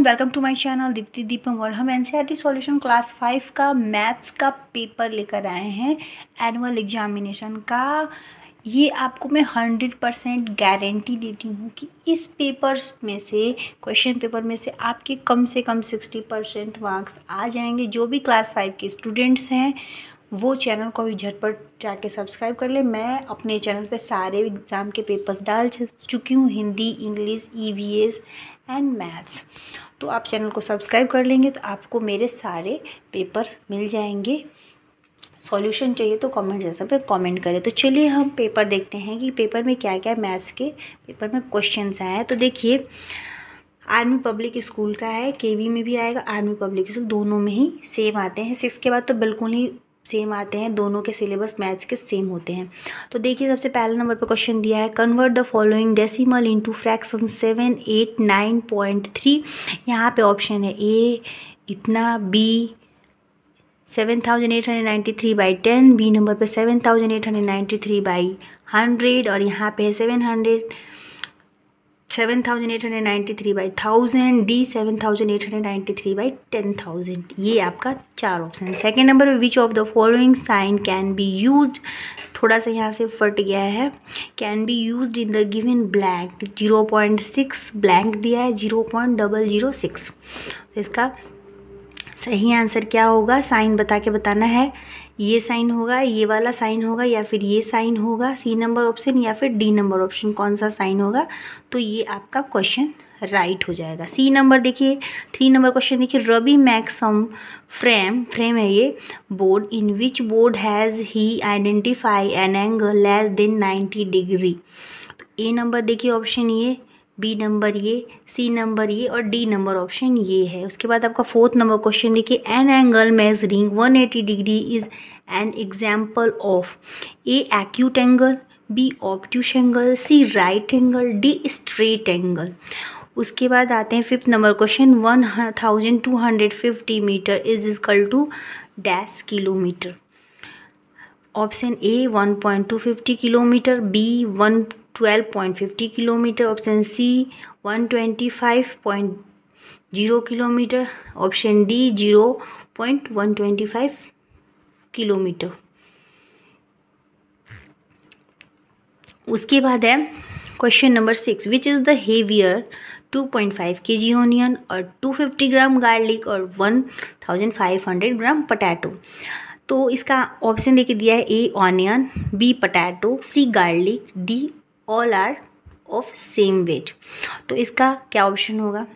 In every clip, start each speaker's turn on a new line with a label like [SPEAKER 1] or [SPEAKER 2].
[SPEAKER 1] Everyone welcome to my channel Deepti Deepam और हम NCERT solution class five का मैथ्स का पेपर लेकर आए हैं एनुअल एग्जामिनेशन का ये आपको मैं हंड्रेड परसेंट गारंटी देती हूँ कि इस पेपर में से क्वेश्चन पेपर में से आपके कम से कम सिक्सटी परसेंट मार्क्स आ जाएंगे जो भी क्लास फाइव के स्टूडेंट्स हैं वो चैनल को भी झटपट जाके सब्सक्राइब कर ले मैं अपने चैनल पे सारे एग्ज़ाम के पेपर्स डाल चुकी हूँ हिंदी इंग्लिश ई एंड मैथ्स तो आप चैनल को सब्सक्राइब कर लेंगे तो आपको मेरे सारे पेपर मिल जाएंगे सॉल्यूशन चाहिए तो कमेंट जैसा पे कमेंट करें तो चलिए हम पेपर देखते हैं कि पेपर में क्या क्या मैथ्स के पेपर में क्वेश्चंस आए हैं तो देखिए आर्मी पब्लिक स्कूल का है केवी में भी आएगा आर्मी पब्लिक स्कूल दोनों में ही सेम आते हैं सिक्स के बाद तो बिल्कुल ही सेम आते हैं दोनों के सिलेबस मैथ्स के सेम होते हैं तो देखिए सबसे पहले नंबर पर क्वेश्चन दिया है convert the following decimal into fraction seven eight nine point three यहाँ पे ऑप्शन है ए इतना B seven thousand eight hundred ninety three by ten B number पे seven thousand eight hundred ninety three by hundred और यहाँ पे है seven hundred seven thousand eight hundred ninety three by thousand D seven thousand eight hundred ninety three by ten thousand ये आपका चार option second number में which of the following sign can be use थोड़ा सा यहाँ से फट गया है can be use in the given blank zero point six blank दिया है zero point double zero six इसका सही आंसर क्या होगा साइन बता के बताना है ये साइन होगा ये वाला साइन होगा या फिर ये साइन होगा सी नंबर ऑप्शन या फिर डी नंबर ऑप्शन कौन सा साइन होगा तो ये आपका क्वेश्चन राइट हो जाएगा सी नंबर देखिए थ्री नंबर क्वेश्चन देखिए रवि मैक्सम फ्रेम फ्रेम है ये board in which board has he identify an angle less than ninety degree तो ए नंबर देखिए ऑप्शन ये बी नंबर ये सी नंबर ये और डी नंबर ऑप्शन ये है उसके बाद आपका फोर्थ नंबर क्वेश्चन देखिए an angle measuring 180 degree is an example of a acute angle B obtuse angle C right angle D straight angle उसके बाद आते हैं fifth number question one thousand two hundred fifty metre is equal to dash kilometre option A one point two fifty kilometre B one 12.50 kilometre option C 125.0 kilometre option D 0.125 kilometre उसके बाद है question number six which is the heavier 2.5 kg onion और 250 ग्राम garlic और 1500 ग्राम potato तो इसका option देखिए दिया है A onion B potato C garlic D all are of same weight तो इसका क्या ऑप्शन होगा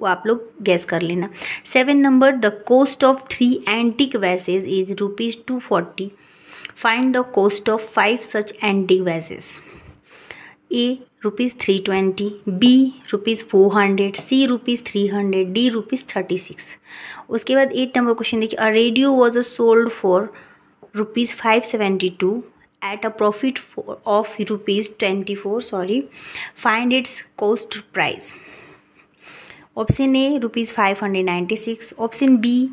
[SPEAKER 1] वो आप लोग गैस कर लेना seven number the cost of three antique vases is rupees two forty find the cost of five such antique vases A rupees three twenty B rupees four hundred C rupees three hundred D rupees thirty six उसके बाद eight number question देखिए a radio was a sold for rupees five seventy two at a profit for, of rupees 24 sorry find its cost price option a rupees 596 option b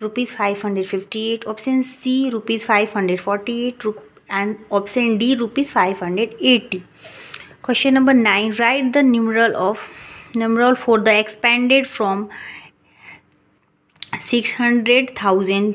[SPEAKER 1] rupees 558 option c rupees 548 and option d rupees 580 question number 9 write the numeral of numeral for the expanded from 600000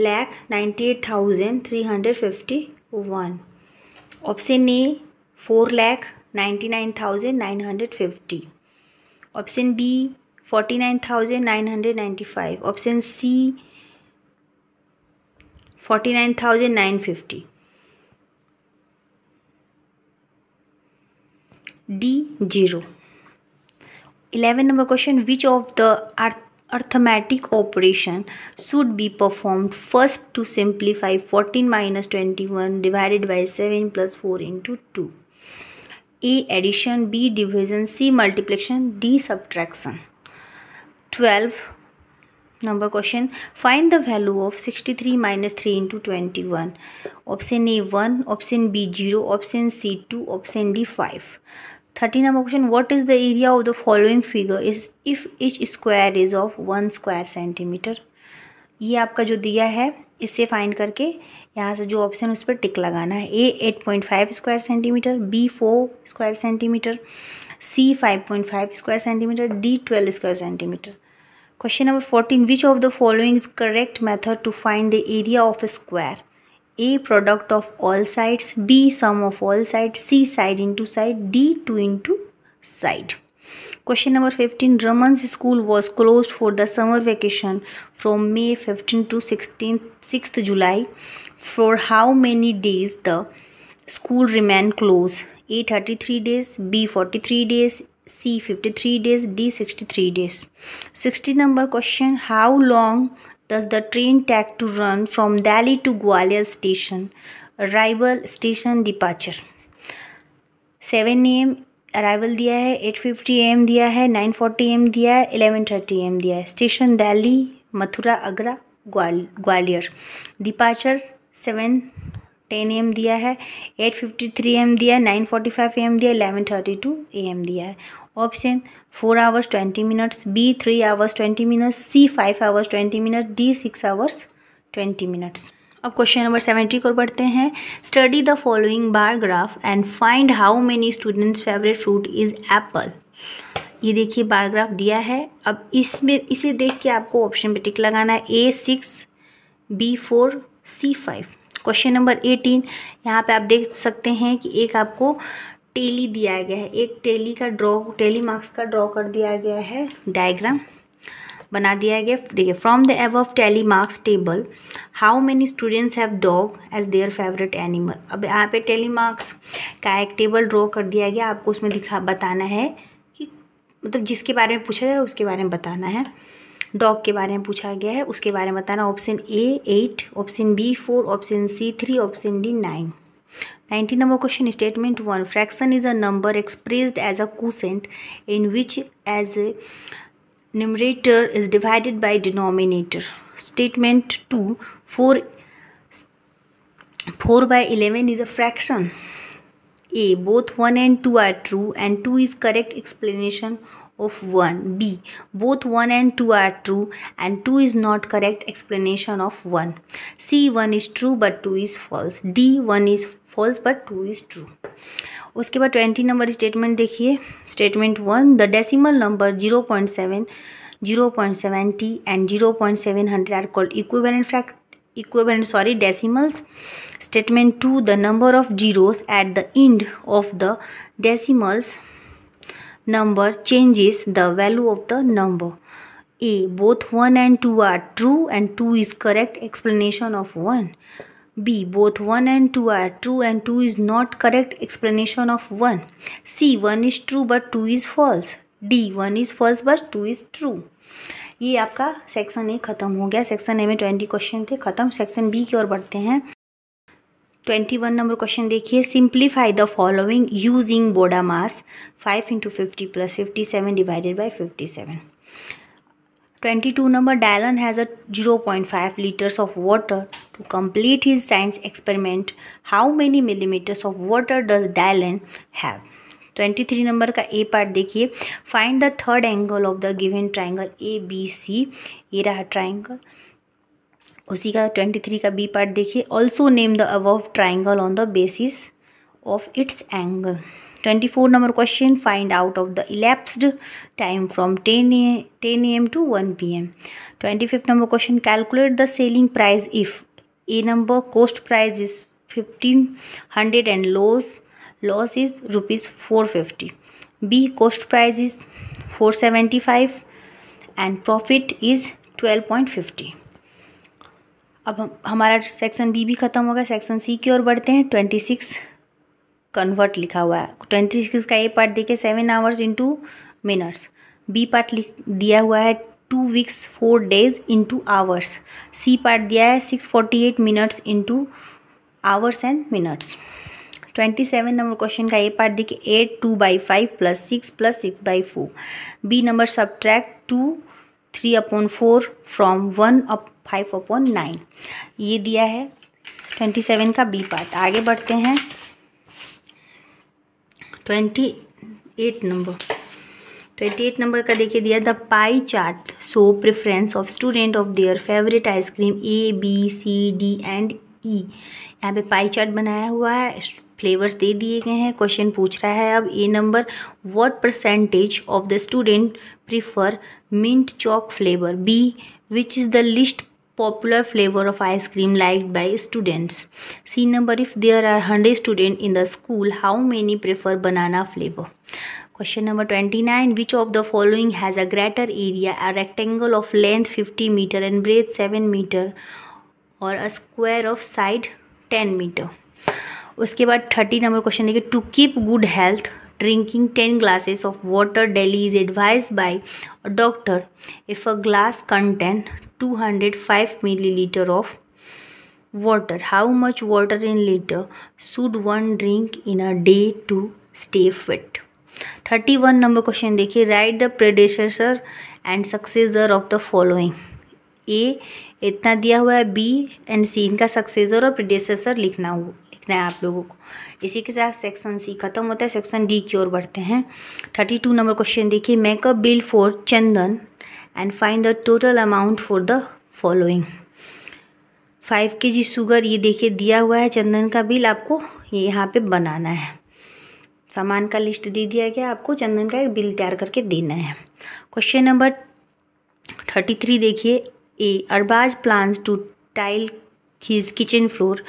[SPEAKER 1] lakh ninety eight thousand three hundred fifty one option A four lakh ninety nine thousand nine hundred fifty option B forty nine thousand nine hundred ninety five option C forty nine thousand nine fifty D zero eleven number question which of the are arithmetic operation should be performed first to simplify 14 minus 21 divided by 7 plus 4 into 2. A addition, B division, C multiplication, D subtraction. 12. Number question. Find the value of 63 minus 3 into 21. Option A 1, option B 0, option C 2, option D 5. Thirteen number question what is the area of the following figure is if each square is of one square centimetre ये आपका जो दिया है इसे find करके यहाँ से जो ऑप्शन उस पर टिक लगाना है A eight point five square centimetre B four square centimetre C five point five square centimetre D twelve square centimetre question number fourteen which of the following is correct method to find the area of a square A product of all sides, B sum of all sides, C side into side, D 2 into side. Question number 15. Raman's school was closed for the summer vacation from May 15 to 16, 6th July. For how many days the school remained closed? A 33 days, B 43 days, C 53 days, D 63 days. 60 number question. How long does the train take to run from Delhi to Gwalior station arrival station departure. Seven A M arrival दिया है eight fifty M दिया है nine forty M दिया है eleven thirty M दिया है station Delhi Mathura Agra Gwalior departure seven ten M दिया है एट फिफ्टी थ्री एम दिया है नाइन फोर्टी फाइव एम दिया है eleven thirty two A M दिया है option four hours twenty minutes B three hours twenty minutes C five hours twenty minutes D six hours twenty minutes अब question number seventy को पढ़ते हैं study the following bar graph and find how many students favourite fruit is apple ये देखिए biograph दिया है अब इसमें इसे देख के आपको ऑप्शन पे टिक लगाना है A six B four C five question number eighteen यहाँ पे आप देख सकते हैं कि एक आपको टेली दिया गया है एक टेली का ड्रॉ टेली मार्क्स का ड्रॉ कर दिया गया है डायग्राम बना दिया गया देखिए from the above of tally marks table how many students have dog as their favourite animal अब यहाँ पे टेली मार्क्स का एक टेबल ड्रॉ कर दिया गया आपको उसमें दिखा बताना है कि मतलब जिसके बारे में पूछा जाए उसके बारे में बताना है डॉग के बारे में पूछा गया है उसके बारे में बताना option A eight option B four option C three option D nine nineteen number question statement one fraction is a number expressed as a quotient in which as a numerator is divided by denominator statement two four four by eleven is a fraction A both one and two are true and two is correct explanation of 1 b both 1 and 2 are true and 2 is not correct explanation of 1 c 1 is true but 2 is false d 1 is false but 2 is true उसके बाद twenty number statement देखिए statement one the decimal number zero and seven are called seventy and equivalent sorry decimals statement 2 the number of zeros at the end of the decimals number changes the value of the number. A. Both 1 and 2 are true and 2 is correct explanation of 1. B. Both 1 and 2 are true and 2 is not correct explanation of 1. C. 1 is true but 2 is false. D. 1 is false but 2 is true. ये आपका section A ख़त्म हो गया section A में twenty question थे ख़त्म section B की ओर बढ़ते हैं ट्वेंटी वन नंबर क्वेश्चन देखिए simplify the following using BODMAS five into fifty plus fifty seven divided by fifty seven twenty two number Dylan has a zero point five litres of water to complete his science experiment how many millimetres of water does Dylan have twenty three number का A part देखिए find the third angle of the given triangle A B C ये रहा triangle उसी का twenty three का B part देखिए also name the above triangle on the basis of its angle twenty four number question find out of the elapsed time from ten A ten A M to one P M twenty fifth number question calculate the selling price if A number cost price is fifteen hundred and loss loss is rupees four fifty B cost price is four seventy five and profit is twelve point fifty अब हम हमारा section B भी ख़त्म हो गया section C की ओर बढ़ते हैं ट्वेंटी सिक्स कन्वर्ट लिखा हुआ है ट्वेंटी सिक्स का ए पार्ट देखे seven hours into minutes B part लिख दिया हुआ है two weeks four days into hours C part दिया है six forty eight minutes into hours and minutes twenty seven number question का ए पार्ट देखिए eight two by five plus six plus six by four B number subtract two three upon four from one up five upon nine ये दिया है twenty seven का B part आगे बढ़ते हैं twenty eight number twenty eight number का देखिए दिया the pie chart so preference of student of their favourite ice cream A B C D and E यहाँ पे पाई चार्ट बनाया हुआ है फ्लेवर्स दे दिए गए हैं क्वेश्चन पूछ रहा है अब A number what percentage of the student prefer mint choc flavour B which is the least popular flavour of ice cream like by students C number if there are hundred student in the school how many prefer banana flavour question number twenty nine which of the following has a greater area a rectangle of length fifty metre and breadth seven metre और a square of side ten metre उसके बाद thirty number question देखिए to keep good health drinking ten glasses of water daily is advise by doctor if a glass content two hundred five millilitre of water how much water in litre should one drink in a day to stay fit thirty one number question देखिए write the predecessor and successor of the following A इतना दिया हुआ है B and सी इनका successor और predecessor लिखना सीखना है आप लोगों को इसी के साथ सेक्शन सी खत्म होता है सेक्शन डी की ओर बढ़ते हैं थर्टी टू नंबर क्वेश्चन देखिए make up bill for Chandan and find the total amount for the following five K G sugar ये देखिए दिया हुआ है चंदन का बिल आपको ये यहाँ पर बनाना है सामान का लिस्ट दे दिया गया आपको चंदन का एक बिल तैयार करके देना है क्वेश्चन नंबर थर्टी थ्री देखिए A Arbaaz plans to tile his kitchen floor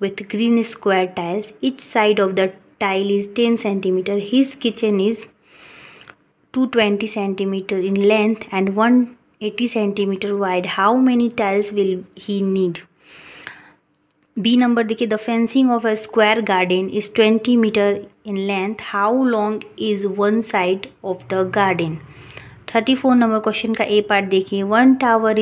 [SPEAKER 1] with green square tiles. Each side of the tile is 10 centimeter. His kitchen is 220 centimeter in length and 180 centimeter wide. How many tiles will he need? B number देखिए the fencing of a square garden is 20 meter in length. How long is one side of the garden? Thirty-four number question question का A part देखिए one tower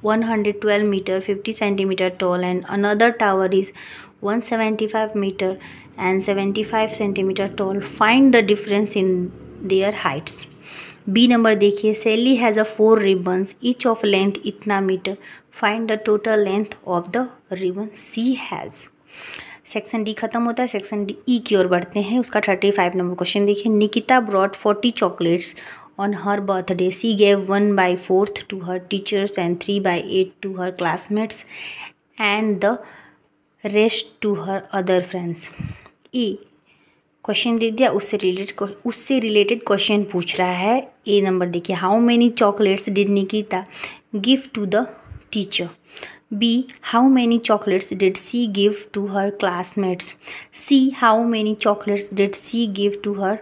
[SPEAKER 1] 112 meter 50 centimeter tall and another tower is 175 meter and 75 centimeter tall find the difference in their heights b number dekhiye sally has a four ribbons each of length itna meter find the total length of the ribbon c has section D खत्म होता है section D E की ओर बढ़ते हैं उसका thirty five number question देखिए Nikita brought forty chocolates On her birthday, she gave 1 by 4th to her teachers and 3 by 8 to her classmates and the rest to her other friends. E. Question दे दिया उससे related उससे related question पूछ रहा है A number देखिए how many chocolates did Nikita give to the teacher B how many chocolates did she give to her classmates C how many chocolates did she give to her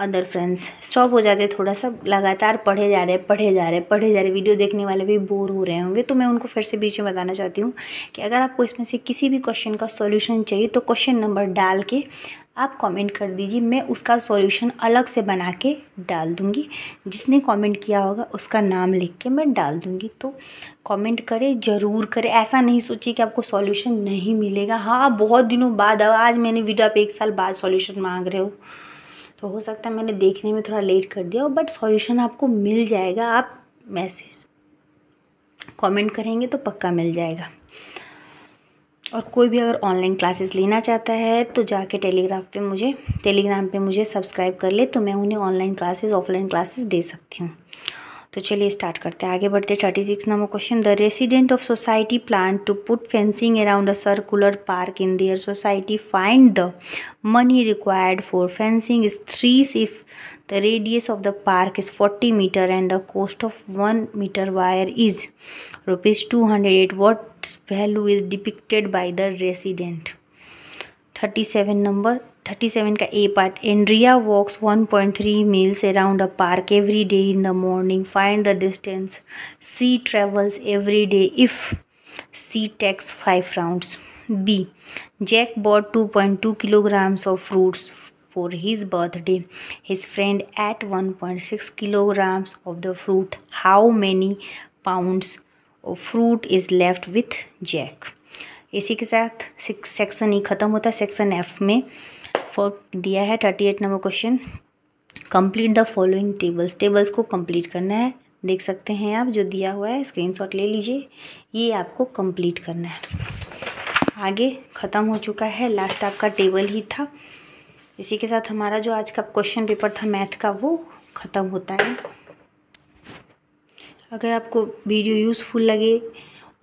[SPEAKER 1] other friends stop हो जाते थोड़ा सा लगातार पढ़े जा रहे पढ़े जा रहे पढ़े जा रहे वीडियो देखने वाले भी बोर हो रहे होंगे तो मैं उनको फिर से बीच में बताना चाहती हूँ कि अगर आपको इसमें से किसी भी क्वेश्चन का सॉल्यूशन चाहिए तो क्वेश्चन नंबर डाल के आप कमेंट कर दीजिए मैं उसका सॉल्यूशन अलग से बना के डाल दूँगी जिसने कमेंट किया होगा उसका नाम लिख के मैं डाल दूँगी तो कमेंट करें ज़रूर करें ऐसा नहीं सोचिए कि आपको सॉल्यूशन नहीं मिलेगा हाँ बहुत दिनों बाद आज मैंने वीडियो आप एक साल बाद सॉल्यूशन मांग रहे हो तो हो सकता है मैंने देखने में थोड़ा लेट कर दिया हो बट सॉल्यूशन आपको मिल जाएगा आप मैसेज कमेंट करेंगे तो पक्का मिल जाएगा और कोई भी अगर ऑनलाइन क्लासेस लेना चाहता है तो जाके टेलीग्राम पे मुझे टेलीग्राम पे मुझे सब्सक्राइब कर ले तो मैं उन्हें ऑनलाइन क्लासेस ऑफलाइन क्लासेस दे सकती हूँ तो चलिए स्टार्ट करते हैं आगे बढ़ते हैं thirty six number question the resident of society plan to put fencing around a circular park in their society find the money required for fencing is threes if the radius of the park is forty metre and the cost of one metre wire is rupees two hundred eight what value is depicted by the resident thirty seven number thirty seven का A part Andrea walks one point three miles around a park every day in the morning find the distance she travels every day if she takes five rounds B Jack bought two point two kilograms of fruits for for birthday his friend ate one point six kilograms of the fruit how many of fruit is left with Jack इसी के साथ section E ख़त्म होता है section F में दिया है thirty eight number question complete the following tables tables को कंप्लीट करना है देख सकते हैं आप जो दिया हुआ है स्क्रीनशॉट ले लीजिए ये आपको कंप्लीट करना है आगे ख़त्म हो चुका है लास्ट आपका टेबल ही था इसी के साथ हमारा जो आज का क्वेश्चन पेपर था मैथ का वो ख़त्म होता है अगर आपको वीडियो यूज़फुल लगे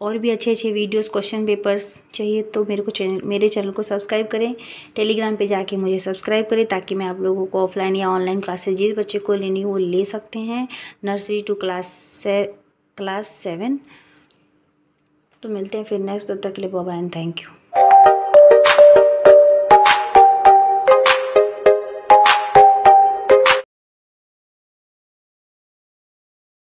[SPEAKER 1] और भी अच्छे अच्छे वीडियोस क्वेश्चन पेपर्स चाहिए तो मेरे को चैनल मेरे चैनल को सब्सक्राइब करें टेलीग्राम पे जाके मुझे सब्सक्राइब करें ताकि मैं आप लोगों को ऑफलाइन या ऑनलाइन क्लासेस जिस बच्चे को लेनी वो ले सकते हैं नर्सरी टू क्लास से क्लास सेवन तो मिलते हैं फिर नेक्स्ट तब तो तक के लिए बाबा एंड थैंक यू